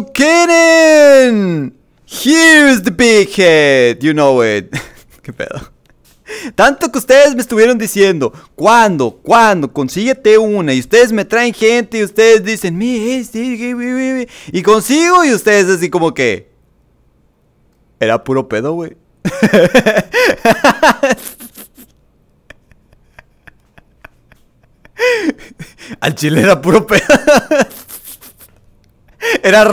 no kidding! Here's the big head. You know it. pedo. Tanto que ustedes me estuvieron diciendo, ¿cuándo? ¿Cuándo? Consíguete una. Y ustedes me traen gente y ustedes dicen, mi y consigo y ustedes así como que... Era puro pedo, güey. Al chile era puro pedo. Era